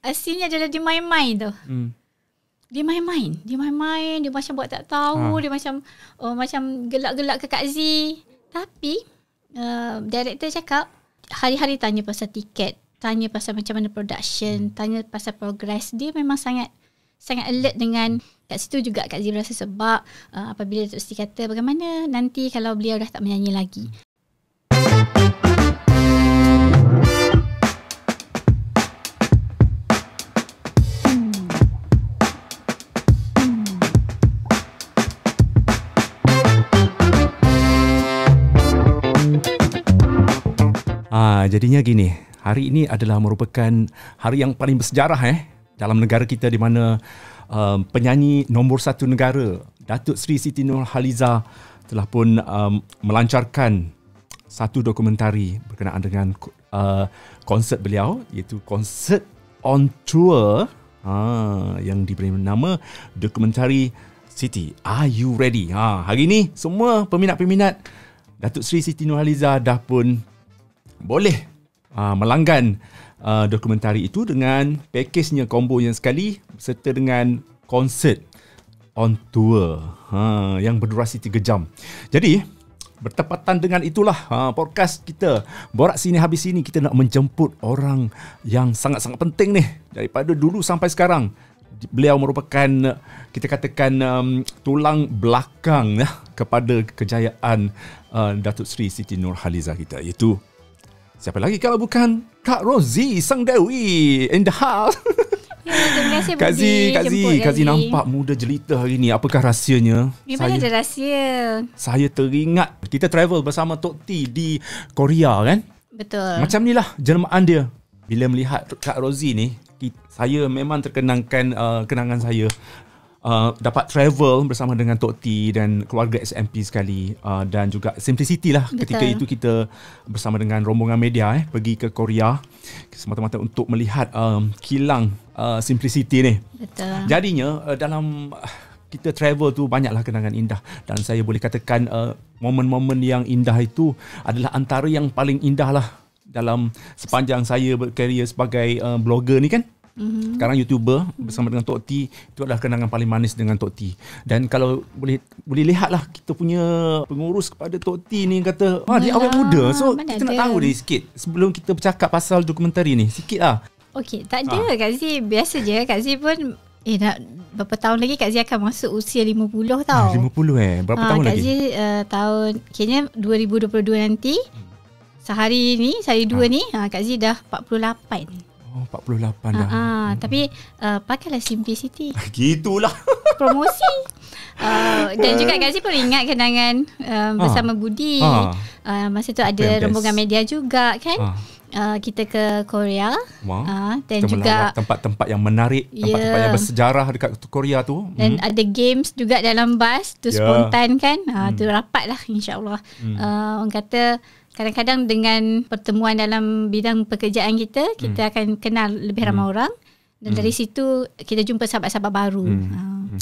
Aslinya adalah dia main-main tu. Hmm. Dia main-main. Dia main-main. Dia macam buat tak tahu. Ha. Dia macam oh macam gelak-gelak ke Kak Z. Tapi, uh, director cakap, hari-hari tanya pasal tiket. Tanya pasal macam mana production. Hmm. Tanya pasal progress. Dia memang sangat sangat alert dengan kat situ juga Kak Zee rasa sebab uh, apabila Tok Siti kata bagaimana nanti kalau beliau dah tak menyanyi lagi. Hmm. Ah, jadinya gini, hari ini adalah merupakan hari yang paling bersejarah eh dalam negara kita di mana um, penyanyi nombor satu negara Datuk Sri Siti Haliza telah pun um, melancarkan satu dokumentari berkenaan dengan uh, konsert beliau iaitu konsert on tour ha yang diberi nama dokumentari Siti are you ready ha hari ini semua peminat-peminat Datuk Sri Siti Haliza dah pun boleh uh, melanggan uh, dokumentari itu dengan pakejnya combo yang sekali serta dengan konsert on tour ha, yang berdurasi 3 jam. Jadi, bertepatan dengan itulah ha, podcast kita Borak Sini Habis Sini kita nak menjemput orang yang sangat-sangat penting ni daripada dulu sampai sekarang. Beliau merupakan kita katakan um, tulang belakang ya, kepada kejayaan uh, Datuk Seri Siti Nurhaliza kita iaitu Siapa lagi kalau bukan Kak Rozi Sang Dewi in the house. Ya, Kazi, Kazi, Kazi nampak muda jelita hari ini. Apakah rahsianya? Memang saya, ada rahsia. Saya teringat kita travel bersama Tok T di Korea kan? Betul. Macam inilah jelmaan dia. Bila melihat Kak Rozi ni, saya memang terkenangkan uh, kenangan saya uh, dapat travel bersama dengan Tok T dan keluarga SMP sekali uh, dan juga simplicity lah Betul. ketika itu kita bersama dengan rombongan media eh pergi ke Korea semata-mata untuk melihat um, kilang uh, simplicity ni. Betul. Jadinya uh, dalam kita travel tu banyaklah kenangan indah dan saya boleh katakan uh, momen-momen yang indah itu adalah antara yang paling indah lah dalam sepanjang saya berkarier sebagai uh, blogger ni kan. Mm-hmm. Sekarang YouTuber bersama dengan Tok T itu adalah kenangan paling manis dengan Tok T. Dan kalau boleh boleh lihatlah kita punya pengurus kepada Tok T ni kata, "Ha, dia awet muda." So Mana kita ada? nak tahu dia sikit sebelum kita bercakap pasal dokumentari ni. Sikitlah. Okey, tak ada ha. Kak Z. Biasa je Kak Z pun Eh dah berapa tahun lagi Kak Z akan masuk usia 50 ah, tau. Ah, 50 eh. Berapa ah, tahun Kak lagi? Kak Zia uh, tahun kayaknya 2022 nanti. Hmm. Sehari ni, sehari dua ah. ni, ah, Kak Zia dah 48. Oh, 48 dah. Ah, ah, hmm. tapi uh, pakailah simplicity. Gitulah. Promosi. Uh, dan juga Gazi eh. pun ingat kenangan uh, bersama ha. Budi. Ha. Uh, masa tu ada pem rombongan media juga kan? Ha. Uh, kita ke Korea uh, dan kita juga tempat-tempat yang menarik ya. tempat-tempat yeah. yang bersejarah dekat Korea tu dan mm. ada games juga dalam bas tu yeah. spontan kan uh, mm. tu hmm. rapat lah insyaAllah mm. uh, orang kata kadang-kadang dengan pertemuan dalam bidang pekerjaan kita kita hmm. akan kenal lebih ramai hmm. orang dan dari hmm. situ kita jumpa sahabat-sahabat baru. Hmm. Ha. Hmm.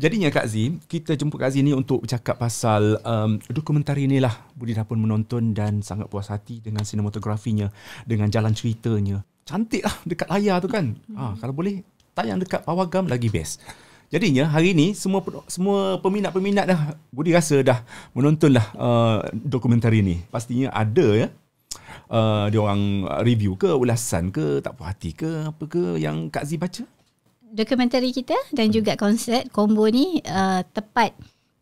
Jadinya Kak Z, kita jumpa Kak Z ni untuk bercakap pasal um, dokumentari lah. Budi dah pun menonton dan sangat puas hati dengan sinematografinya, dengan jalan ceritanya. Cantik lah dekat layar tu kan. Hmm. Ha, kalau boleh tayang dekat Pawagam lagi best. Jadinya hari ini semua semua peminat-peminat dah budi rasa dah menontonlah uh, dokumentari ini. Pastinya ada ya. Uh, dia orang review ke ulasan ke tak puas hati ke apa ke yang Kak Z baca? Dokumentari kita dan hmm. juga konsert combo ni uh, tepat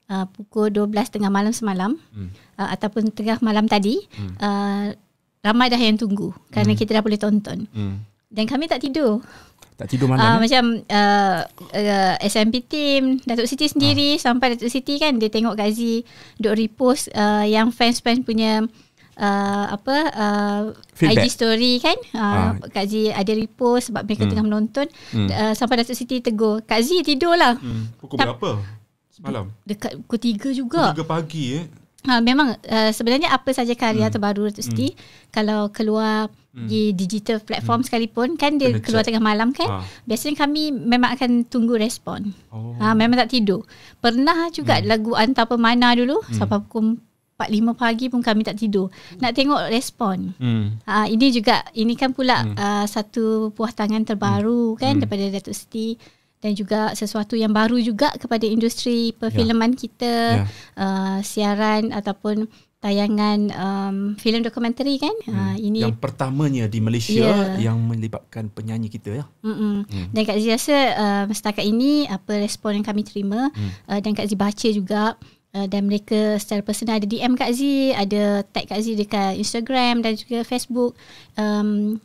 uh, pukul 12 tengah malam semalam hmm. uh, ataupun tengah malam tadi hmm. uh, ramai dah yang tunggu kerana hmm. kita dah boleh tonton. Hmm. Dan kami tak tidur. Tak tidur malam uh, eh? Macam uh, uh, SMP team Datuk Siti sendiri uh. Sampai Datuk Siti kan Dia tengok Gazi Duk repost uh, Yang fans-fans punya uh, Apa uh, IG story kan uh, uh. Kak Zee ada repost Sebab mereka hmm. tengah menonton hmm. uh, Sampai Datuk Siti tegur Kak Zee tidur lah hmm. Pukul Ta- berapa? Malam? Dekat pukul tiga juga Pukul 3 pagi eh Ha, memang uh, sebenarnya apa saja karya hmm. terbaru tu Siti hmm. kalau keluar hmm. di digital platform hmm. sekalipun kan dia Kena keluar check. tengah malam kan ha. biasanya kami memang akan tunggu respon. Oh. Ha, memang tak tidur. Pernah juga hmm. lagu Antar Pemana dulu hmm. sampai pukul 4 5 pagi pun kami tak tidur hmm. nak tengok respon. Hmm. Ha, ini juga ini kan pula hmm. uh, satu buah tangan terbaru hmm. kan hmm. daripada Datuk Siti dan juga sesuatu yang baru juga kepada industri perfilman yeah. kita yeah. Uh, siaran ataupun tayangan um, filem dokumentari kan hmm. ha, ini yang pertamanya di Malaysia yeah. yang melibatkan penyanyi kita ya hmm. dan Kak Zee rasa uh, setakat ini apa respon yang kami terima hmm. uh, dan Kak Zee baca juga uh, dan mereka secara personal ada DM Kak Zee ada tag Kak Zee dekat Instagram dan juga Facebook um,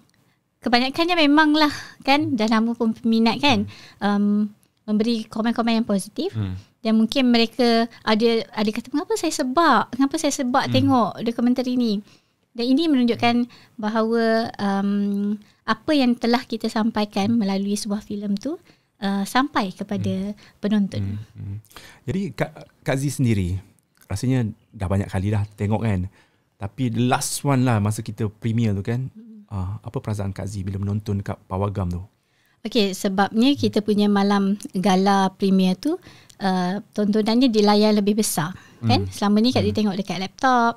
kebanyakannya memanglah kan hmm. dan nama pun peminat kan um, memberi komen-komen yang positif hmm. dan mungkin mereka ada ada kata mengapa saya sebab mengapa saya sebab hmm. tengok dokumentari ini dan ini menunjukkan bahawa um, apa yang telah kita sampaikan hmm. melalui sebuah filem tu uh, sampai kepada hmm. penonton. Hmm. Hmm. Jadi Kak, Kak Zee sendiri rasanya dah banyak kali dah tengok kan. Tapi the last one lah masa kita premier tu kan. Hmm uh, apa perasaan Kak Z bila menonton Kak Pawagam tu? Okey, sebabnya hmm. kita punya malam gala premier tu uh, tontonannya di layar lebih besar. Hmm. Kan? Selama ni Kak hmm. Z tengok dekat laptop.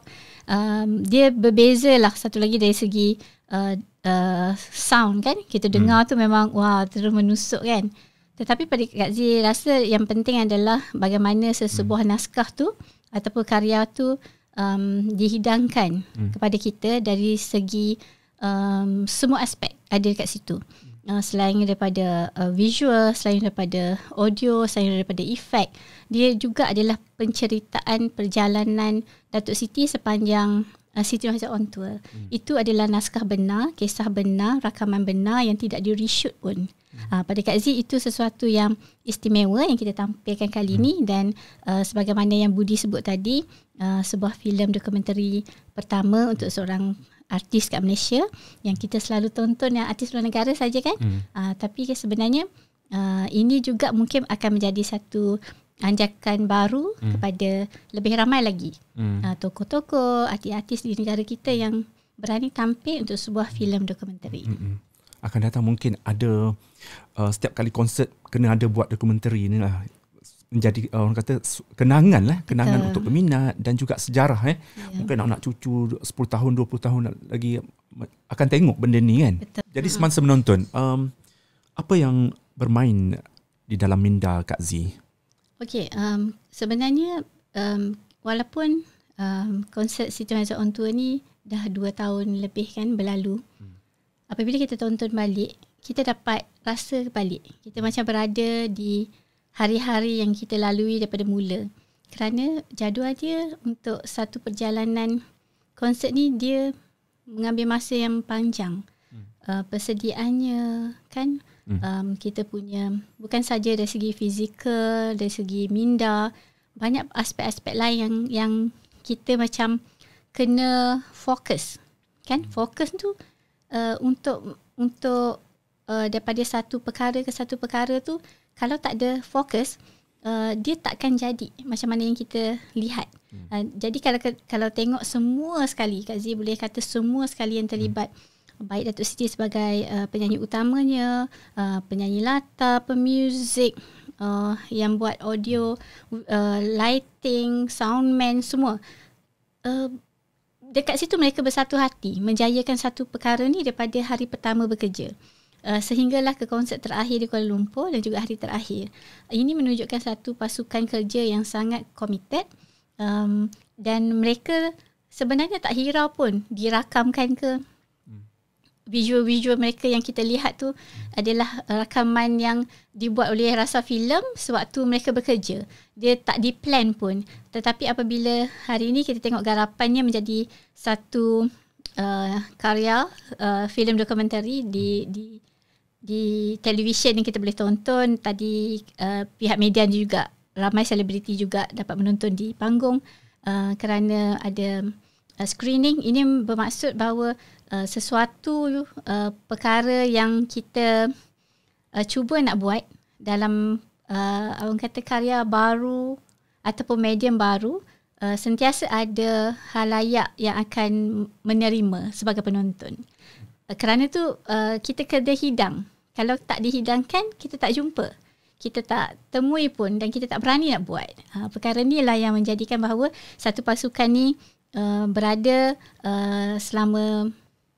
Um, dia berbeza lah satu lagi dari segi uh, Uh, sound kan kita hmm. dengar hmm. tu memang wah terus menusuk kan tetapi pada Kak Z rasa yang penting adalah bagaimana sesebuah hmm. naskah tu ataupun karya tu um, dihidangkan hmm. kepada kita dari segi um, semua aspek ada dekat situ. Hmm. Uh, selain daripada uh, visual, selain daripada audio, selain daripada efek, dia juga adalah penceritaan perjalanan Datuk Siti sepanjang uh, Siti Nurhaliza on tour. Hmm. Itu adalah naskah benar, kisah benar, rakaman benar yang tidak di reshoot pun. Uh, pada Kak Z itu sesuatu yang istimewa yang kita tampilkan kali hmm. ini dan uh, sebagaimana yang Budi sebut tadi uh, sebuah filem dokumentari pertama untuk seorang artis kat Malaysia yang kita selalu tonton yang artis luar negara saja kan hmm. uh, tapi sebenarnya uh, ini juga mungkin akan menjadi satu anjakan baru hmm. kepada lebih ramai lagi hmm. uh, tokoh-tokoh artis-artis di negara kita yang berani tampil untuk sebuah filem dokumentari hmm. hmm akan datang mungkin ada uh, setiap kali konsert kena ada buat dokumentari ni lah menjadi uh, orang kata kenangan lah kenangan Betul. untuk peminat dan juga sejarah eh yeah. mungkin anak anak cucu 10 tahun 20 tahun lagi akan tengok benda ni kan Betul. jadi ha. semasa menonton um, apa yang bermain di dalam minda Kak Z Okey um sebenarnya um walaupun um konsert Siti Hazza on tour ni dah 2 tahun lebih kan berlalu hmm apabila kita tonton balik, kita dapat rasa balik. Kita macam berada di hari-hari yang kita lalui daripada mula. Kerana jadual dia untuk satu perjalanan konsert ni dia mengambil masa yang panjang. Hmm. Uh, persediaannya kan hmm. um, kita punya bukan saja dari segi fizikal, dari segi minda, banyak aspek-aspek lain yang yang kita macam kena fokus. Kan hmm. fokus tu Eh, untuk untuk uh, daripada satu perkara ke satu perkara tu kalau tak ada fokus uh, dia takkan jadi macam mana yang kita lihat hmm. uh, jadi kalau kalau tengok semua sekali Kak Zee boleh kata semua sekali yang terlibat hmm baik Datuk Siti sebagai uh, penyanyi utamanya, uh, penyanyi latar, pemuzik, uh, yang buat audio, uh, lighting, soundman semua. Uh, dekat situ mereka bersatu hati menjayakan satu perkara ni daripada hari pertama bekerja uh, sehinggalah ke konsert terakhir di Kuala Lumpur dan juga hari terakhir ini menunjukkan satu pasukan kerja yang sangat komited um, dan mereka sebenarnya tak hirau pun dirakamkan ke visual-visual mereka yang kita lihat tu adalah rakaman yang dibuat oleh rasa filem sewaktu mereka bekerja. Dia tak diplan pun. Tetapi apabila hari ini kita tengok garapannya menjadi satu uh, karya uh, filem dokumentari di di di televisyen yang kita boleh tonton tadi uh, pihak media juga ramai selebriti juga dapat menonton di panggung uh, kerana ada uh, screening ini bermaksud bahawa Uh, sesuatu uh, perkara yang kita uh, cuba nak buat dalam uh, orang kata karya baru ataupun medium baru Uh, sentiasa ada halayak yang akan menerima sebagai penonton. Uh, kerana tu uh, kita kena hidang. Kalau tak dihidangkan, kita tak jumpa. Kita tak temui pun dan kita tak berani nak buat. Uh, perkara ni lah yang menjadikan bahawa satu pasukan ni uh, berada uh, selama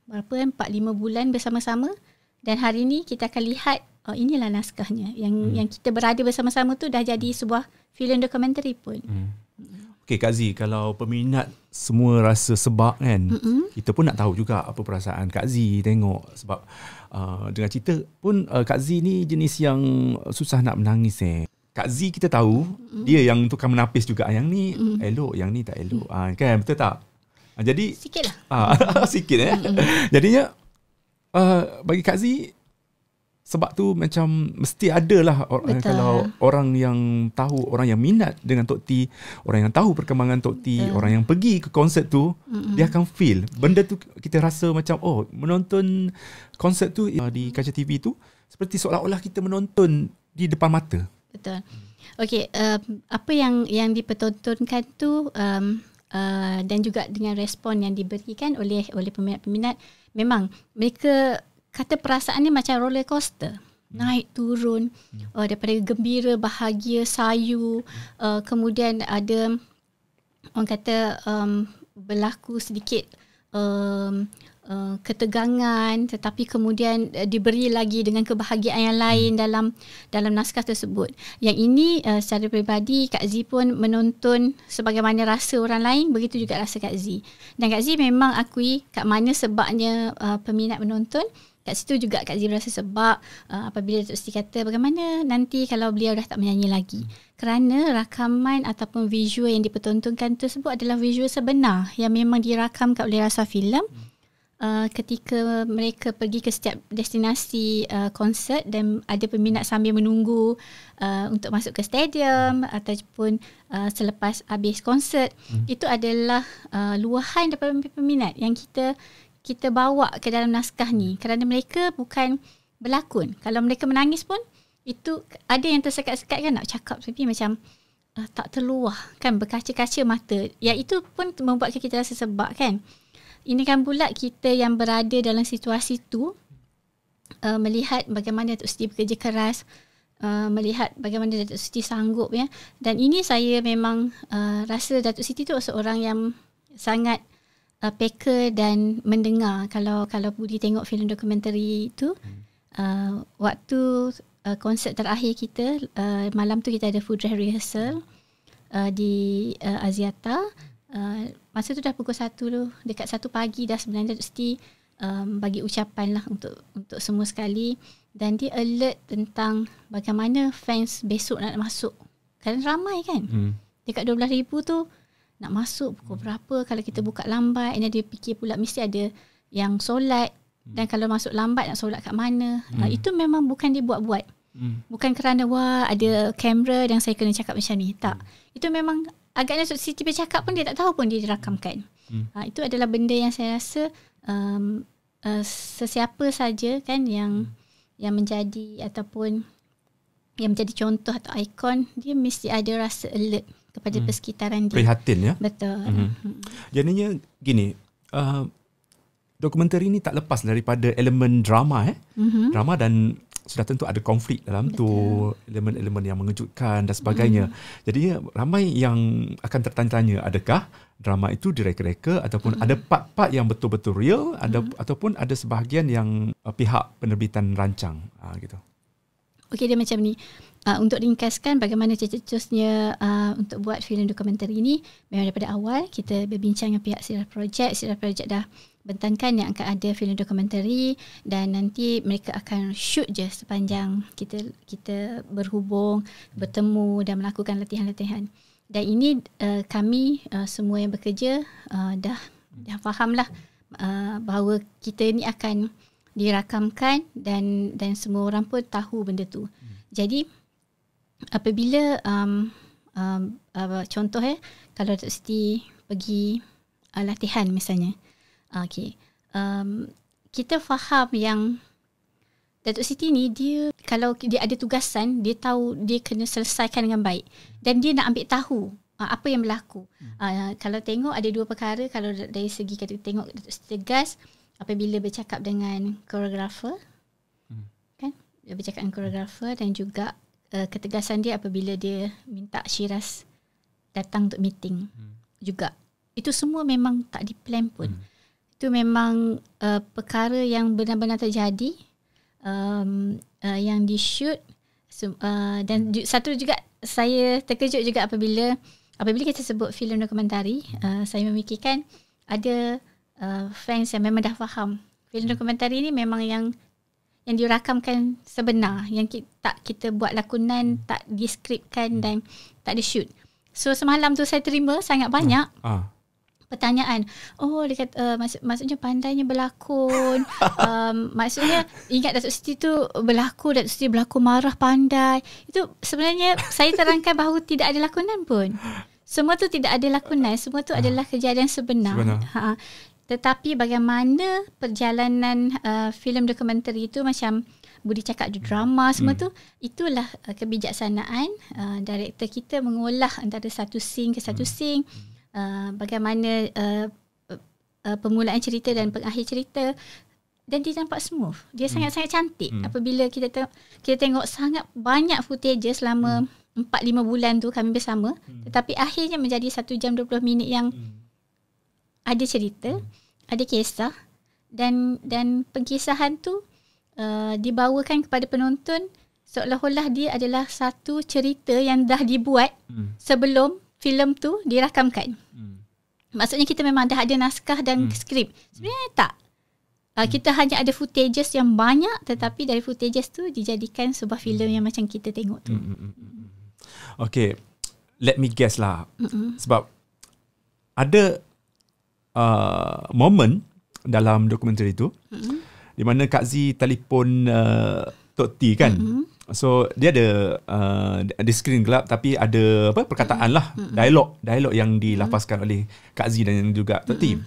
berapa kan 4 5 bulan bersama-sama dan hari ini kita akan lihat oh inilah naskahnya yang hmm. yang kita berada bersama-sama tu dah jadi sebuah filem dokumentari pun. Hmm. hmm. Okey Kak Z, kalau peminat semua rasa sebab kan. Mm-mm. Kita pun nak tahu juga apa perasaan Kak Z tengok sebab uh, dengan cerita pun uh, Kak Z ni jenis yang susah nak menangis eh. Kak Z kita tahu mm-hmm. dia yang tukar menapis juga yang ni mm-hmm. elok yang ni tak elok mm-hmm. ha, kan betul tak Ha, jadi sikitlah. Ha, ah, sikit eh. Jadinya uh, bagi Kak Z sebab tu macam mesti ada lah eh, Betul. kalau orang yang tahu orang yang minat dengan Tok T, orang yang tahu perkembangan Tok T, Betul. orang yang pergi ke konsert tu Mm-mm. dia akan feel benda tu kita rasa macam oh menonton konsert tu eh, di kaca TV tu seperti seolah-olah kita menonton di depan mata. Betul. Okay, uh, eh, apa yang yang dipertontonkan tu um, uh, dan juga dengan respon yang diberikan oleh oleh peminat-peminat memang mereka kata perasaan ni macam roller coaster hmm. naik turun hmm. uh, daripada gembira bahagia sayu hmm. uh, kemudian ada orang kata um, berlaku sedikit um, Eh, ketegangan tetapi kemudian uh, diberi lagi dengan kebahagiaan yang lain hmm. dalam dalam naskah tersebut. Yang ini uh, secara peribadi Kak Z pun menonton sebagaimana rasa orang lain begitu juga rasa Kak Z. Dan Kak Z memang akui kat mana sebabnya uh, peminat menonton kat situ juga Kak Zee rasa sebab uh, apabila Tok Siti kata bagaimana nanti kalau beliau dah tak menyanyi lagi hmm. kerana rakaman ataupun visual yang dipertontonkan tersebut adalah visual sebenar yang memang dirakam kat oleh rasa filem hmm. Uh, ketika mereka pergi ke setiap destinasi uh, konsert dan ada peminat sambil menunggu uh, untuk masuk ke stadium ataupun uh, selepas habis konsert hmm. itu adalah uh, luahan daripada peminat yang kita kita bawa ke dalam naskah ni hmm. kerana mereka bukan berlakon kalau mereka menangis pun itu ada yang tersekat-sekat kan nak cakap tapi macam uh, tak terluah kan berkaca-kaca mata yang itu pun membuatkan kita rasa sebab kan ini kan pula kita yang berada dalam situasi tu uh, melihat bagaimana Datuk Siti bekerja keras Uh, melihat bagaimana Datuk Siti sanggup ya dan ini saya memang uh, rasa Datuk Siti tu seorang yang sangat uh, peka dan mendengar kalau kalau budi tengok filem dokumentari itu hmm. uh, waktu uh, konsert terakhir kita uh, malam tu kita ada food rehearsal uh, di uh, Aziata uh, masa tu dah pukul 1 tu dekat 1 pagi dah sebenarnya mesti um, bagi ucapan lah untuk untuk semua sekali dan dia alert tentang bagaimana fans besok nak masuk kan ramai kan hmm. dekat ribu tu nak masuk pukul hmm. berapa kalau kita buka lambat and dia fikir pula mesti ada yang solat hmm. dan kalau masuk lambat nak solat kat mana hmm. uh, itu memang bukan dia buat-buat hmm. bukan kerana wah ada kamera dan saya kena cakap macam ni tak hmm. itu memang agaknya so, si tiba cakap pun dia tak tahu pun dia dirakamkan. Hmm. Ha, itu adalah benda yang saya rasa um, uh, sesiapa saja kan yang hmm. yang menjadi ataupun yang menjadi contoh atau ikon dia mesti ada rasa alert kepada hmm. persekitaran dia. Prihatin ya. Betul. Hmm. Hmm. Jadinya gini, uh, dokumentari ini tak lepas daripada elemen drama eh. Hmm. Drama dan sudah tentu ada konflik dalam tu elemen-elemen yang mengejutkan dan sebagainya. Mm. Jadi ramai yang akan tertanya-tanya adakah drama itu direka-reka ataupun mm. ada part-part yang betul-betul real ada hmm. ataupun ada sebahagian yang uh, pihak penerbitan rancang uh, gitu. Okey dia macam ni. Uh, untuk ringkaskan bagaimana cecetusnya uh, untuk buat filem dokumentari ini memang daripada awal kita berbincang dengan pihak Sirah projek, Sirah projek dah bentangkan yang akan ada filem dokumentari dan nanti mereka akan shoot je sepanjang kita kita berhubung, bertemu dan melakukan latihan-latihan. Dan ini uh, kami uh, semua yang bekerja uh, dah dah fahamlah uh, bahawa kita ni akan dirakamkan dan dan semua orang pun tahu benda tu. Hmm. Jadi apabila um, um, uh, contoh eh kalau Dr. Siti pergi uh, latihan misalnya Okay. Um, kita faham yang Datuk Siti ni dia kalau dia ada tugasan dia tahu dia kena selesaikan dengan baik dan dia nak ambil tahu uh, apa yang berlaku. Uh, kalau tengok ada dua perkara kalau dari segi kata tengok Datuk Siti tegas apabila bercakap dengan koreografer hmm. kan dia bercakap dengan koreografer dan juga uh, ketegasan dia apabila dia minta syiras datang untuk meeting hmm. juga itu semua memang tak diplan pun. Hmm itu memang uh, perkara yang benar-benar terjadi um, uh, yang di shoot so, uh, dan ju- satu juga saya terkejut juga apabila apabila kita sebut filem dokumentari uh, saya memikirkan ada uh, fans yang memang dah faham filem hmm. dokumentari ini memang yang yang dirakamkan sebenar yang kita, tak kita buat lakonan hmm. tak diskripkan hmm. dan tak di shoot so semalam tu saya terima sangat banyak ah, ah pertanyaan. Oh, dia kata uh, maksud, maksudnya pandainya berlakon. um, maksudnya ingat Datuk Siti tu berlakon, Datuk Siti berlakon marah pandai. Itu sebenarnya saya terangkan bahawa tidak ada lakonan pun. Semua tu tidak ada lakonan, semua tu adalah kejadian sebenar. sebenar. Ha. Tetapi bagaimana perjalanan uh, filem dokumentari itu macam Budi cakap di drama hmm. semua tu hmm. itulah uh, kebijaksanaan uh, director kita mengolah antara satu scene ke satu hmm. scene hmm. Uh, bagaimana uh, uh, permulaan cerita dan pengakhir cerita dan dia nampak smooth. Dia hmm. sangat-sangat cantik. Hmm. Apabila kita tengok kita tengok sangat banyak footage selama hmm. 4 5 bulan tu kami bersama, hmm. tetapi akhirnya menjadi 1 jam 20 minit yang hmm. ada cerita, hmm. ada kisah dan dan pengkisahan tu uh, dibawakan kepada penonton seolah-olah dia adalah satu cerita yang dah dibuat hmm. sebelum filem tu dirakamkan. Hmm. Maksudnya kita memang dah ada naskah dan hmm. skrip. Sebenarnya hmm. tak. Uh, kita hmm. hanya ada footages yang banyak tetapi dari footages tu dijadikan sebuah filem hmm. yang macam kita tengok tu. Hmm. hmm, hmm okay. Let me guess lah. Hmm. Sebab ada uh, moment dalam dokumentari itu hmm. di mana Kak Z telefon uh, Tok T kan? Hmm. So dia ada uh, ada screen gelap tapi ada apa perkataan lah dialog dialog yang dilafazkan oleh Kak Z dan juga team.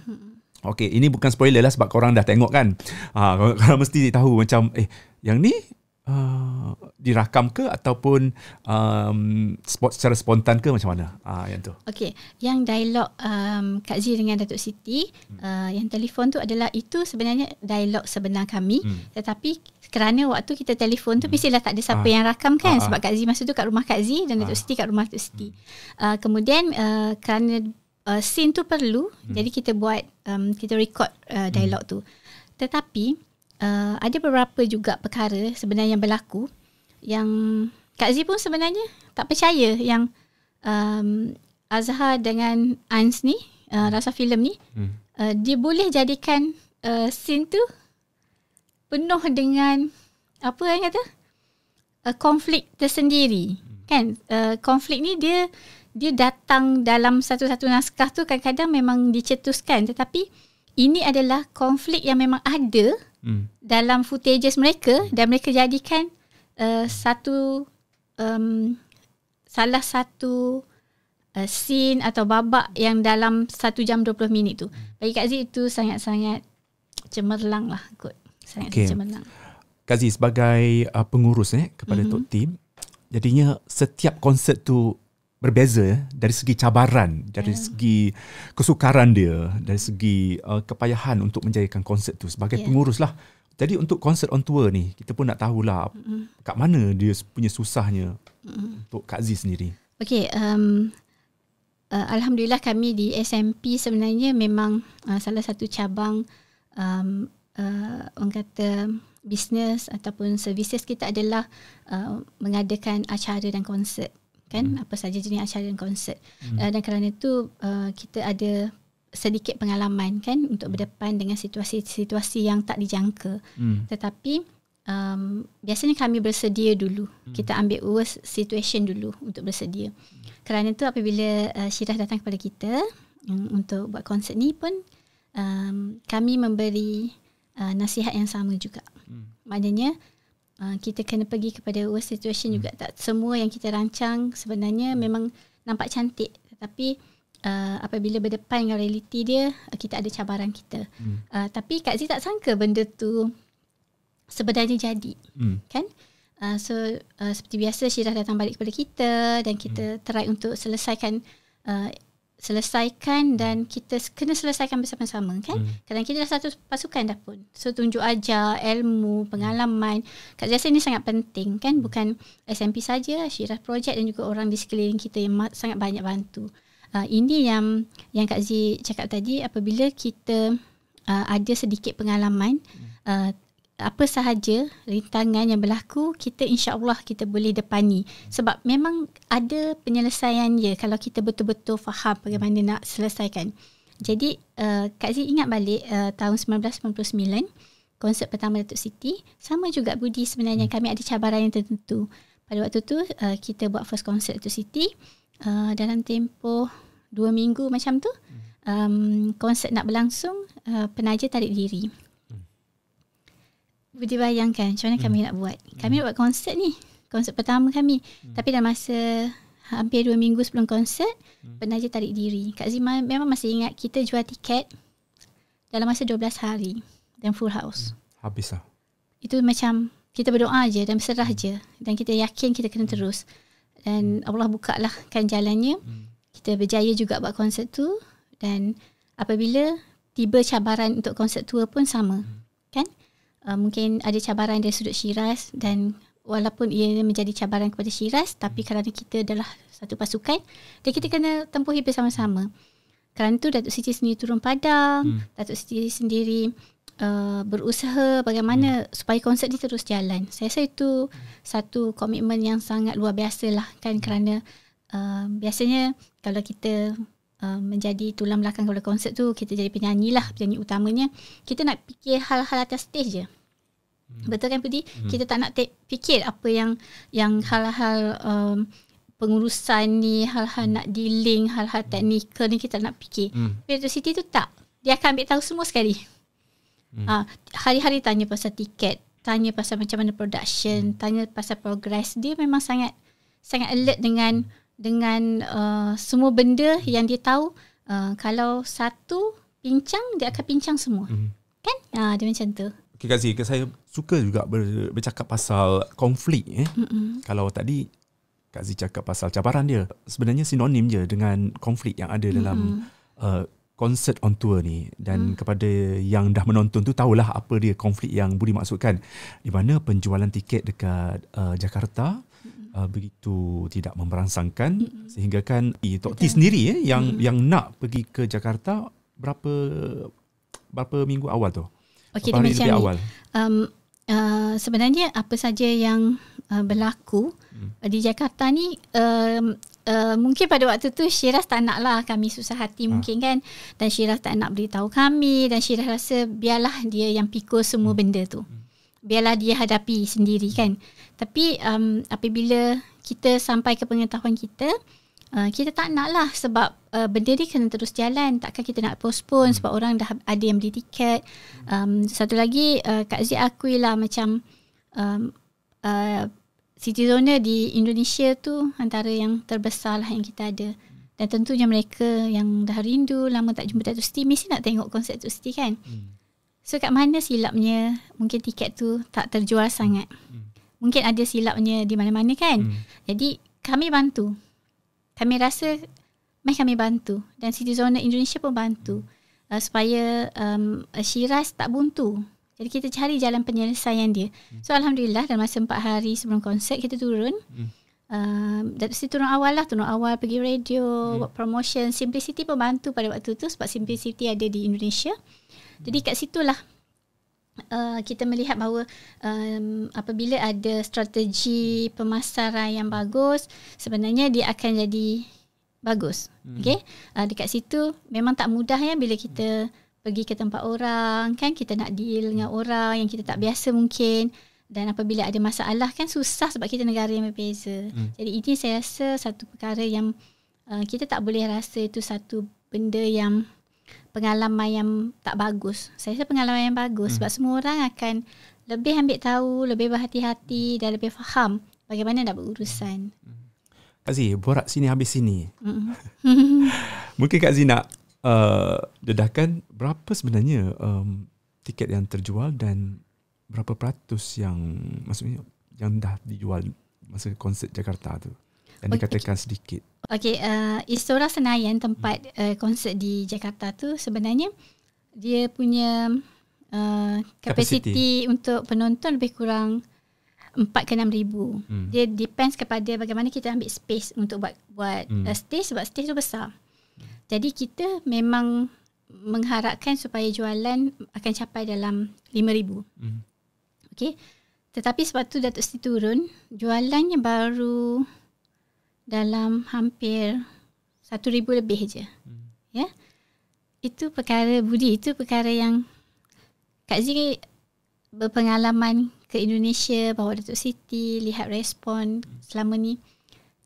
Okay, ini bukan spoiler lah sebab korang dah tengok kan. Ah, korang mesti tahu macam eh yang ni uh, dirakam ke ataupun um, spot secara spontan ke macam mana uh, yang tu? Okey, yang dialog um, Kak Zee dengan Datuk Siti hmm. uh, yang telefon tu adalah itu sebenarnya dialog sebenar kami hmm. tetapi kerana waktu kita telefon tu hmm. mestilah tak ada siapa ah. yang rakam kan ah. ah. sebab Kak Zee masa tu kat rumah Kak Zee dan Datuk ah. Siti kat rumah Datuk Siti. Hmm. Uh, kemudian uh, kerana uh, scene tu perlu hmm. jadi kita buat um, kita record uh, dialog hmm. tu. Tetapi Eh, ada beberapa juga perkara sebenarnya yang berlaku yang Kak Zee pun sebenarnya tak percaya yang um, Azhar dengan Ains ni, uh, rasa filem ni, hmm. uh, dia boleh jadikan uh, scene tu penuh dengan apa yang kata? Uh, konflik tersendiri. Hmm. Kan? Uh, konflik ni dia dia datang dalam satu-satu naskah tu kadang-kadang memang dicetuskan tetapi ini adalah konflik yang memang ada hmm. dalam footages mereka hmm. dan mereka jadikan uh, satu um, salah satu uh, scene atau babak yang dalam satu jam 20 minit tu. Hmm. Bagi Kak Zee itu sangat-sangat cemerlang lah kot. Sangat okay. cemerlang. Kak Zee sebagai uh, pengurus eh, kepada mm-hmm. Tok Tim, jadinya setiap konsert tu berbeza ya, dari segi cabaran, dari yeah. segi kesukaran dia, dari segi uh, kepayahan untuk menjayakan konsert tu sebagai yeah. pengurus lah. Jadi untuk konsert on tour ni, kita pun nak tahulah mm-hmm. kat mana dia punya susahnya mm-hmm. untuk Kak Zee sendiri. Okay, um, uh, Alhamdulillah kami di SMP sebenarnya memang uh, salah satu cabang um, uh, orang kata bisnes ataupun services kita adalah uh, mengadakan acara dan konsert kan hmm. apa saja jenis acara dan konsert hmm. uh, dan kerana itu uh, eh, kita ada sedikit pengalaman kan untuk hmm. berdepan dengan situasi-situasi yang tak dijangka hmm. tetapi um, biasanya kami bersedia dulu hmm. kita ambil worst situation dulu untuk bersedia hmm. kerana itu apabila uh, Syirah datang kepada kita um, untuk buat konsert ni pun um, kami memberi uh, nasihat yang sama juga hmm. maknanya uh, kita kena pergi kepada worst situation hmm. juga tak semua yang kita rancang sebenarnya hmm. memang nampak cantik tetapi uh, apabila berdepan dengan realiti dia uh, kita ada cabaran kita hmm. uh, tapi Kak Zee tak sangka benda tu sebenarnya jadi hmm. kan uh, so uh, seperti biasa Syirah datang balik kepada kita dan kita hmm. try untuk selesaikan selesaikan dan kita kena selesaikan bersama-sama kan hmm. kadang kita dah satu pasukan dah pun so tunjuk ajar ilmu pengalaman kat jasa ni sangat penting kan hmm. bukan SMP saja Syirah projek dan juga orang di sekeliling kita yang sangat banyak bantu uh, ini yang yang Kak Zee cakap tadi apabila kita uh, ada sedikit pengalaman uh, apa sahaja rintangan yang berlaku kita insyaallah kita boleh depani sebab memang ada penyelesaian dia kalau kita betul-betul faham bagaimana nak selesaikan jadi uh, Kak Zee ingat balik uh, tahun 1999 konsep pertama Datuk Siti sama juga Budi sebenarnya kami ada cabaran yang tertentu pada waktu tu uh, kita buat first concert Datuk Siti uh, dalam tempoh dua minggu macam tu um, konsert nak berlangsung uh, penaja tarik diri boleh bayangkan macam mana hmm. kami nak buat. Kami hmm. buat konsert ni. Konsert pertama kami. Hmm. Tapi dalam masa hampir dua minggu sebelum konsert, hmm. penaja tarik diri. Kak Zima memang masih ingat kita jual tiket dalam masa 12 hari dan full house. Hmm. Habis lah. Itu macam kita berdoa je dan berserah hmm. je. Dan kita yakin kita kena hmm. terus. Dan hmm. Allah buka lah kan jalannya. Hmm. Kita berjaya juga buat konsert tu. Dan apabila tiba cabaran untuk konsert tour pun sama. Hmm uh, mungkin ada cabaran dari sudut Shiraz dan walaupun ia menjadi cabaran kepada Shiraz tapi hmm. kerana kita adalah satu pasukan dan kita kena tempuhi bersama-sama. Kerana itu Datuk Siti sendiri turun padang, hmm. Datuk Siti sendiri uh, berusaha bagaimana hmm. supaya konsert ini terus jalan. Saya rasa itu hmm. satu komitmen yang sangat luar biasa lah kan hmm. kerana uh, biasanya kalau kita Uh, menjadi tulang belakang kepada konsert tu kita jadi penyanyi lah penyanyi utamanya kita nak fikir hal-hal atas stage je hmm. betul kan Puti? Hmm. kita tak nak te- fikir apa yang yang hal-hal um, pengurusan ni hal-hal nak dealing hal-hal hmm. teknikal ni kita nak fikir hmm. Radio City tu tak dia akan ambil tahu semua sekali hmm. ha, hari-hari tanya pasal tiket tanya pasal macam mana production hmm. tanya pasal progress dia memang sangat sangat alert dengan hmm dengan uh, semua benda yang dia tahu uh, kalau satu pincang dia akan pincang semua mm-hmm. kan uh, dia macam tu okay, Kak Z, saya suka juga ber, bercakap pasal konflik eh mm-hmm. kalau tadi Kak Z cakap pasal cabaran dia sebenarnya sinonim je dengan konflik yang ada dalam mm-hmm. uh, on tour ni dan hmm. kepada yang dah menonton tu tahulah apa dia konflik yang Budi maksudkan di mana penjualan tiket dekat uh, Jakarta uh, begitu tidak memberangsangkan mm-hmm. sehinggakan eh, Tok Ti sendiri eh, yang mm-hmm. yang nak pergi ke Jakarta berapa berapa minggu awal tu? Okey macam ni. awal. Um uh, sebenarnya apa saja yang uh, berlaku mm. di Jakarta ni um, Uh, mungkin pada waktu tu Syirah tak nak lah kami susah hati ha. mungkin kan dan Syirah tak nak beritahu kami dan Syirah rasa biarlah dia yang pikul semua hmm. benda tu hmm biarlah dia hadapi sendiri kan. Tapi um, apabila kita sampai ke pengetahuan kita, uh, kita tak nak lah sebab uh, benda ni kena terus jalan. Takkan kita nak postpone hmm. sebab orang dah ada yang beli tiket. Um, satu lagi, uh, Kak Zia lah macam um, uh, city zoner di Indonesia tu antara yang terbesar lah yang kita ada. Dan tentunya mereka yang dah rindu, lama tak jumpa Dato' Siti, mesti nak tengok konsep Dato' Siti kan. Hmm. So kat mana silapnya mungkin tiket tu tak terjual sangat. Hmm. Mungkin ada silapnya di mana-mana kan. Hmm. Jadi kami bantu. Kami rasa mai kami bantu dan City Zona Indonesia pun bantu hmm. uh, supaya um, Shiraz tak buntu. Jadi kita cari jalan penyelesaian dia. Hmm. So alhamdulillah dalam masa 4 hari sebelum konsert kita turun. Hmm. Uh, dari situ turun awal lah, turun awal pergi radio, hmm. buat promotion. Simplicity pun bantu pada waktu tu sebab Simplicity ada di Indonesia. Jadi kat situlah Uh, kita melihat bahawa um, apabila ada strategi pemasaran yang bagus sebenarnya dia akan jadi bagus hmm. okey uh, dekat situ memang tak mudah ya bila kita hmm. pergi ke tempat orang kan kita nak deal dengan orang yang kita tak biasa mungkin dan apabila ada masalah kan susah sebab kita negara yang berbeza hmm. jadi ini saya rasa satu perkara yang uh, kita tak boleh rasa itu satu benda yang pengalaman yang tak bagus. Saya rasa pengalaman yang bagus hmm. sebab semua orang akan lebih ambil tahu, lebih berhati-hati dan lebih faham bagaimana nak berurusan. Hmm. Kak Zee, borak sini habis sini. Hmm. Mungkin Kak Zee nak uh, dedahkan berapa sebenarnya um, tiket yang terjual dan berapa peratus yang maksudnya yang dah dijual masa konsert Jakarta tu? Yang dikatakan sedikit Okay uh, Istora Senayan Tempat hmm. uh, konsert di Jakarta tu Sebenarnya Dia punya uh, Capacity Untuk penonton lebih kurang empat ke enam ribu hmm. Dia depends kepada Bagaimana kita ambil space Untuk buat buat hmm. uh, stage Sebab stage tu besar jadi kita memang mengharapkan supaya jualan akan capai dalam lima ribu. Mm. Okay. Tetapi sebab tu Datuk Siti turun, jualannya baru dalam hampir satu ribu lebih je. Hmm. Ya? Itu perkara budi, itu perkara yang Kak Zing berpengalaman ke Indonesia, bawa Datuk Siti, lihat respon hmm. selama ni.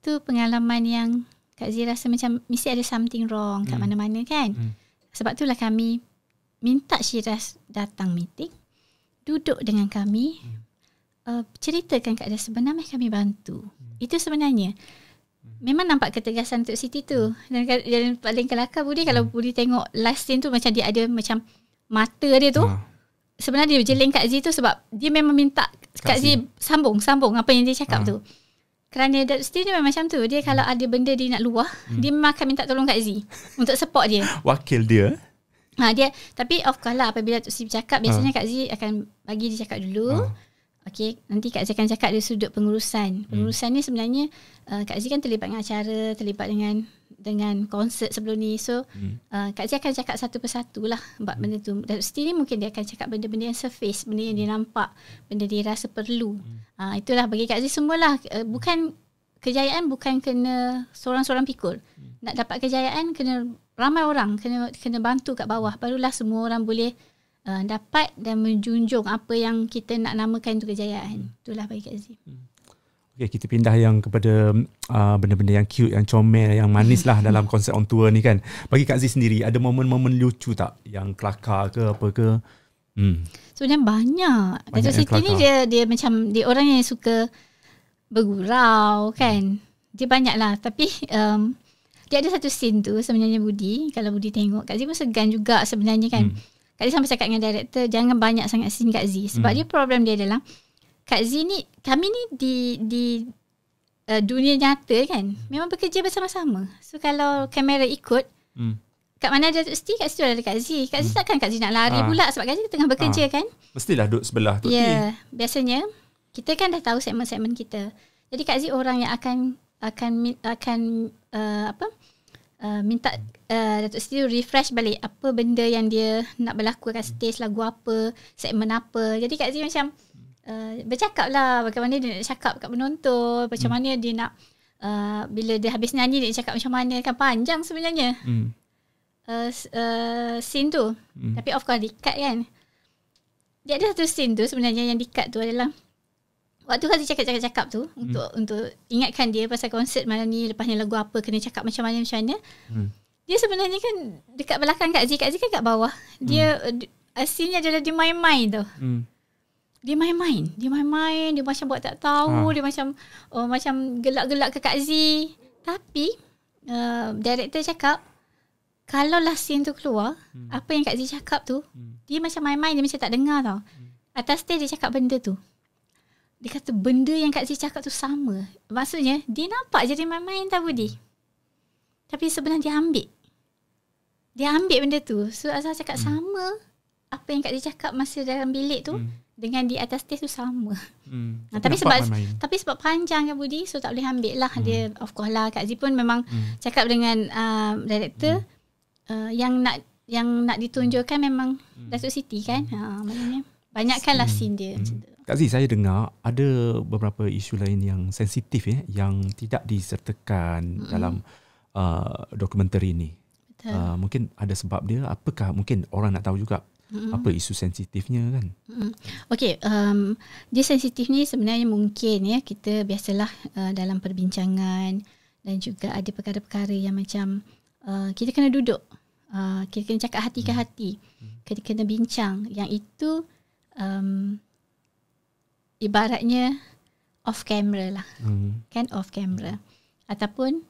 Itu pengalaman yang Kak Zing rasa macam mesti ada something wrong kat hmm. mana-mana kan. Hmm. Sebab itulah kami minta Syiraz datang meeting, duduk dengan kami, hmm. uh, ceritakan kat dia sebenarnya kami bantu. Hmm. Itu sebenarnya. Memang nampak ketegasan Tok Siti tu Dan, dan paling kelakar Budi Kalau hmm. Budi tengok last scene tu Macam dia ada macam Mata dia tu ha. Sebenarnya dia jeling Kak Z tu Sebab dia memang minta Kak Z sambung Sambung apa yang dia cakap ha. tu Kerana Tok Siti dia memang macam tu Dia hmm. kalau ada benda dia nak luah hmm. Dia memang akan minta tolong Kak Z Untuk support dia Wakil dia Ha, dia, tapi of course lah apabila Tok Siti cakap ha. Biasanya ha. Kak Z akan bagi dia cakap dulu ha. Okey, nanti Kak Z akan cakap dari sudut pengurusan. Hmm. Pengurusan hmm. ni sebenarnya uh, Kak Z kan terlibat dengan acara, terlibat dengan dengan konsert sebelum ni. So, hmm. uh, Kak Z akan cakap satu persatu lah buat hmm. benda tu. Dan mesti ni mungkin dia akan cakap benda-benda yang surface, benda yang dia hmm. nampak, benda dia rasa perlu. Hmm. Uh, itulah bagi Kak Z semualah. Uh, bukan kejayaan bukan kena seorang-seorang pikul. Hmm. Nak dapat kejayaan kena ramai orang, kena kena bantu kat bawah. Barulah semua orang boleh uh, dapat dan menjunjung apa yang kita nak namakan itu kejayaan. Hmm. Itulah bagi Kak Zim. Hmm. Okay, kita pindah yang kepada uh, benda-benda yang cute, yang comel, yang manis lah dalam konsep on tour ni kan. Bagi Kak Zee sendiri, ada momen-momen lucu tak? Yang kelakar ke apa ke? Hmm. Sebenarnya banyak. banyak Dato' Siti ni dia, dia macam dia orang yang suka bergurau kan. Hmm. Dia banyak lah. Tapi um, dia ada satu scene tu sebenarnya Budi. Kalau Budi tengok, Kak Zee pun segan juga sebenarnya kan. Hmm. Kak Zee sampai cakap dengan director jangan banyak sangat scene Kak Z. sebab mm. dia problem dia adalah Kak Z ni kami ni di di uh, dunia nyata kan memang bekerja bersama-sama. So kalau kamera ikut mm. kat mana ada Dato' Siti kat situ ada Kak Z. Kak Z mm. takkan Kak Z nak lari ha. pula sebab Kak Z tengah bekerja ha. kan. Mestilah duduk sebelah tu. Ya yeah. biasanya kita kan dah tahu segmen-segmen kita. Jadi Kak Z orang yang akan akan akan uh, apa Uh, minta uh, Datuk Siti refresh balik apa benda yang dia nak berlaku kat stage, lagu apa, segmen apa. Jadi Kak Zee macam uh, bercakap lah bagaimana dia nak cakap kat penonton, hmm. macam mana dia nak uh, bila dia habis nyanyi dia cakap macam mana kan panjang sebenarnya. Hmm. Uh, uh, scene tu hmm. Tapi of course Dikat kan Dia ada satu scene tu Sebenarnya yang dikat tu adalah Waktu Hazi cakap-cakap-cakap tu hmm. untuk untuk ingatkan dia pasal konsert malam ni lepas ni lagu apa kena cakap macam mana macam mana. Hmm. Dia sebenarnya kan dekat belakang Kak Z, Kak Z kan kat bawah. Dia hmm. Eh, aslinya adalah dia main-main tu. Hmm. Dia main-main, dia main-main, dia macam buat tak tahu, ha. dia macam oh, macam gelak-gelak ke Kak Z. Tapi uh, director cakap kalau lah scene tu keluar, hmm. apa yang Kak Z cakap tu, hmm. dia macam main-main, dia macam tak dengar tau. Hmm. Atas dia dia cakap benda tu. Dia kata benda yang Kak Zee cakap tu sama. Maksudnya, dia nampak jadi main-main tau Budi. Tapi sebenarnya dia ambil. Dia ambil benda tu. So, Azhar cakap hmm. sama apa yang Kak Zee cakap masa dalam bilik tu hmm. dengan di atas stage tu sama. Hmm. Nah, tapi sebab main-main. tapi sebab panjang kan Budi, so tak boleh ambil lah. Hmm. Dia, of course lah, Kak Zee pun memang hmm. cakap dengan uh, director hmm. uh, yang nak yang nak ditunjukkan memang hmm. Datuk Siti kan. Hmm. Ha, maknanya banyakkanlah hmm. scene dia hmm. macam tu. Kak Zee, saya dengar ada beberapa isu lain yang sensitif ya yang tidak disertakan mm-hmm. dalam uh, dokumentari ini. Uh, mungkin ada sebab dia apakah mungkin orang nak tahu juga mm-hmm. apa isu sensitifnya kan. Mm-hmm. Okey, um dia sensitif ni sebenarnya mungkin ya kita biasalah uh, dalam perbincangan dan juga ada perkara-perkara yang macam uh, kita kena duduk uh, kita kena cakap hati mm-hmm. hati. Hmm. Kita kena bincang yang itu um ibaratnya off camera lah hmm. kan off camera ataupun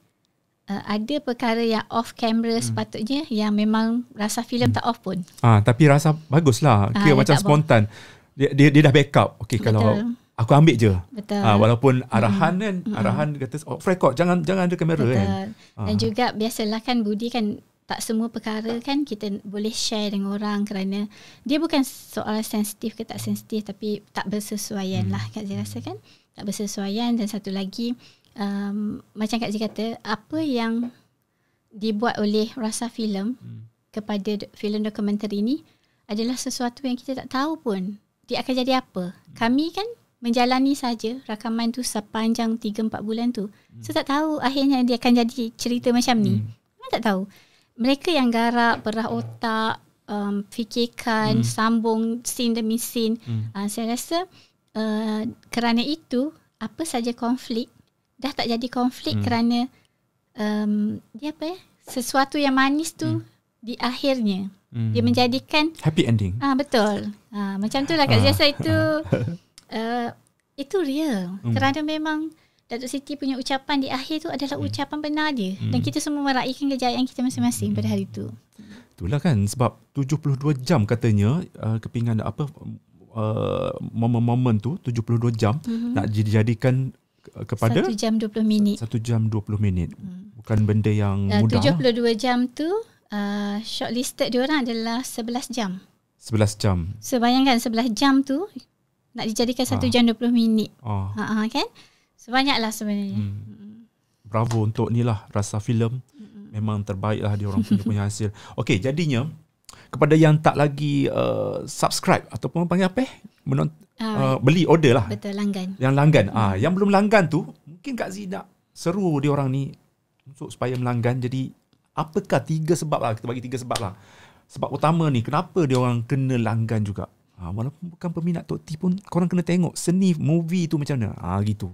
uh, ada perkara yang off camera hmm. sepatutnya yang memang rasa filem hmm. tak off pun ah ha, tapi rasa baguslah ah, kira macam spontan dia, dia dia dah backup okey kalau aku ambil je betul ha, walaupun arahan hmm. kan hmm. arahan hmm. kata off record jangan jangan ada kamera betul. kan dan ha. juga biasalah kan budi kan tak semua perkara kan kita boleh share dengan orang kerana dia bukan soal sensitif ke tak sensitif tapi tak bersesuaian hmm. lah Kak Zee rasa kan. Tak bersesuaian dan satu lagi um, macam Kak Zee kata apa yang dibuat oleh rasa filem hmm. kepada filem dokumentari ini adalah sesuatu yang kita tak tahu pun dia akan jadi apa. Hmm. Kami kan menjalani saja rakaman tu sepanjang 3 4 bulan tu. Hmm. So tak tahu akhirnya dia akan jadi cerita macam ni. Hmm. tak tahu mereka yang garap perah hmm. otak um, fikirkan hmm. sambung scene demi scene hmm. uh, saya rasa uh, kerana itu apa saja konflik dah tak jadi konflik hmm. kerana um, dia apa ya sesuatu yang manis tu hmm. di akhirnya hmm. dia menjadikan happy ending ah betul ah macam itulah kat ah. saya itu uh, itu real hmm. kerana memang Datuk Siti punya ucapan di akhir tu adalah hmm. ucapan benar dia hmm. dan kita semua meraihkan kejayaan kita masing-masing hmm. pada hari itu. Itulah kan sebab 72 jam katanya uh, kepingan apa uh, momen-momen tu 72 jam hmm. nak dijadikan kepada 1 jam 20 minit. 1 jam 20 minit. Hmm. Bukan benda yang uh, mudah. 72 jam tu uh, shortlisted dia orang adalah 11 jam. 11 jam. So bayangkan 11 jam tu nak dijadikan 1 ah. jam 20 minit. Ha ah. uh kan? Sebanyaklah sebenarnya. Hmm. Bravo untuk ni lah rasa filem memang terbaiklah dia orang punya, punya hasil. Okay jadinya kepada yang tak lagi uh, subscribe ataupun panggil apa eh? Ah, uh, uh, beli order lah. Betul, langgan. Yang langgan. Ah, hmm. uh, yang belum langgan tu mungkin Kak Z nak seru dia orang ni untuk supaya melanggan. Jadi apakah tiga sebab lah? Kita bagi tiga sebab lah. Sebab utama ni kenapa dia orang kena langgan juga? Ah, walaupun bukan peminat Tok T pun korang kena tengok seni movie tu macam mana. Ah, gitu.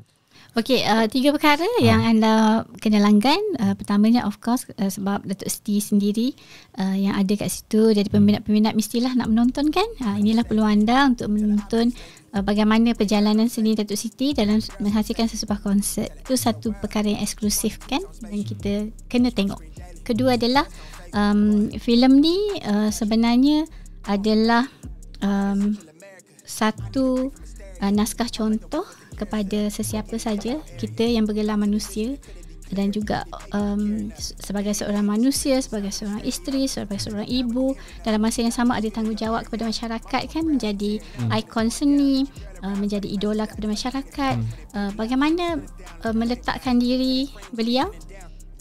Okey, uh, tiga perkara ha. yang anda kena langgan. Uh, pertamanya of course uh, sebab Datuk Siti sendiri uh, yang ada kat situ jadi hmm. peminat-peminat mestilah nak menonton kan. Ha, inilah perlu anda untuk menonton uh, bagaimana perjalanan seni Datuk Siti dalam menghasilkan sesebuah konsert. Itu satu perkara yang eksklusif kan dan kita kena tengok. Kedua adalah um, filem ni uh, sebenarnya adalah um, satu uh, naskah contoh kepada sesiapa saja kita yang bergelar manusia dan juga um, sebagai seorang manusia, sebagai seorang isteri, sebagai seorang ibu dalam masa yang sama ada tanggungjawab kepada masyarakat kan menjadi hmm. ikon seni, uh, menjadi idola kepada masyarakat. Hmm. Uh, bagaimana uh, meletakkan diri beliau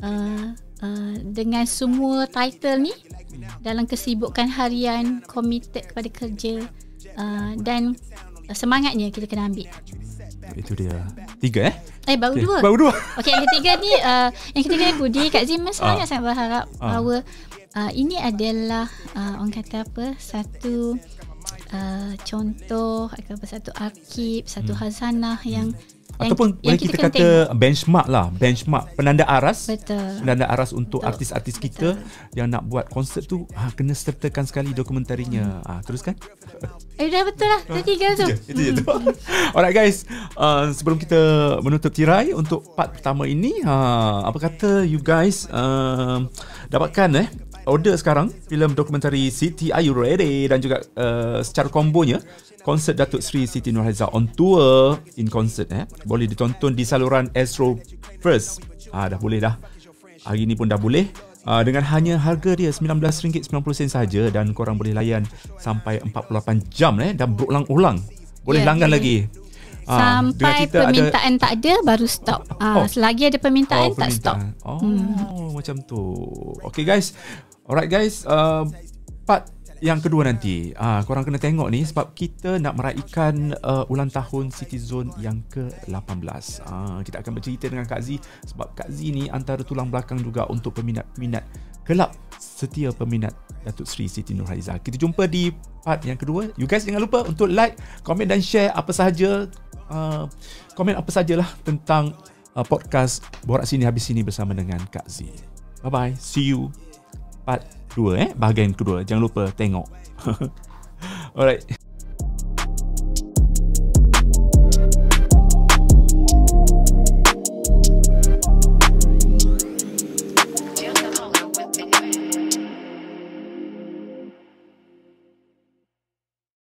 uh, uh, dengan semua title ni hmm. dalam kesibukan harian, komited kepada kerja uh, dan semangatnya kita kena ambil. Itu dia Tiga eh Eh baru okay. dua Baru dua Okay yang ketiga ni uh, Yang ketiga ni Budi Kak Zim sebenarnya uh. sangat berharap uh. Bahawa uh, Ini adalah uh, Orang kata apa Satu uh, Contoh Satu arkib Satu hmm. hazanah hmm. Yang ataupun yang, boleh kita, kita kata tengok. benchmark lah benchmark penanda aras betul penanda aras untuk, untuk artis-artis betul. kita yang nak buat konsert tu ha, kena sertakan sekali dokumentarinya hmm. ha, teruskan eh dah betul lah dah tiga tu itu je tu alright guys uh, sebelum kita menutup tirai untuk part pertama ini ha, apa kata you guys uh, dapatkan eh order sekarang filem dokumentari City Are You dan juga uh, secara kombonya konsert Datuk Sri Siti Nurhaliza on tour in concert eh. Boleh ditonton di saluran Astro First. Ah dah boleh dah. Hari ni pun dah boleh. Uh, dengan hanya harga dia RM19.90 saja dan korang boleh layan sampai 48 jam eh dan berulang-ulang. Boleh yeah, langgan yeah. lagi. Ah, sampai uh, permintaan ada... tak ada baru stop. Uh, oh. selagi ada permintaan, oh, permintaan tak stop. Hmm. Oh, hmm. macam tu. Okay guys. Alright guys, uh, part yang kedua nanti uh, korang kena tengok ni sebab kita nak meraihkan uh, ulang tahun City Zone yang ke-18 uh, ah, kita akan bercerita dengan Kak Z sebab Kak Z ni antara tulang belakang juga untuk peminat-peminat kelab setia peminat Datuk Seri Siti Nurhaliza kita jumpa di part yang kedua you guys jangan lupa untuk like komen dan share apa sahaja uh, komen apa sajalah tentang uh, podcast Borak Sini Habis Sini bersama dengan Kak Z bye bye see you part 2 kedua eh bahagian kedua jangan lupa tengok alright